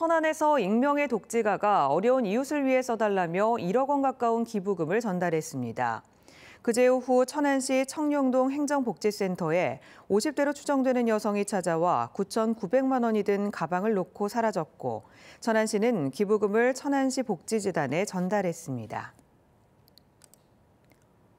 천안에서 익명의 독재가가 어려운 이웃을 위해 써달라며 1억 원 가까운 기부금을 전달했습니다. 그제 오후 천안시 청룡동 행정복지센터에 50대로 추정되는 여성이 찾아와 9,900만 원이 든 가방을 놓고 사라졌고 천안시는 기부금을 천안시 복지재단에 전달했습니다.